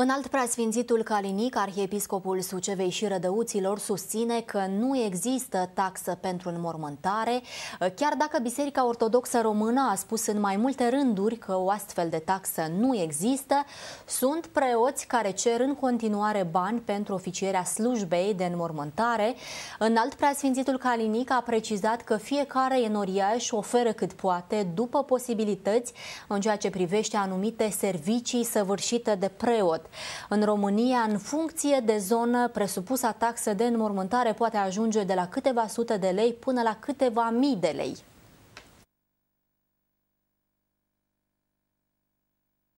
În alt preasfințitul Calinic, arhiepiscopul Sucevei și Rădăuților susține că nu există taxă pentru înmormântare, chiar dacă Biserica Ortodoxă Română a spus în mai multe rânduri că o astfel de taxă nu există, sunt preoți care cer în continuare bani pentru oficierea slujbei de înmormântare. În alt preasfințitul Calinic a precizat că fiecare enoriaș oferă cât poate, după posibilități, în ceea ce privește anumite servicii săvârșite de preot. În România, în funcție de zonă, presupusa taxă de înmormântare poate ajunge de la câteva sute de lei până la câteva mii de lei.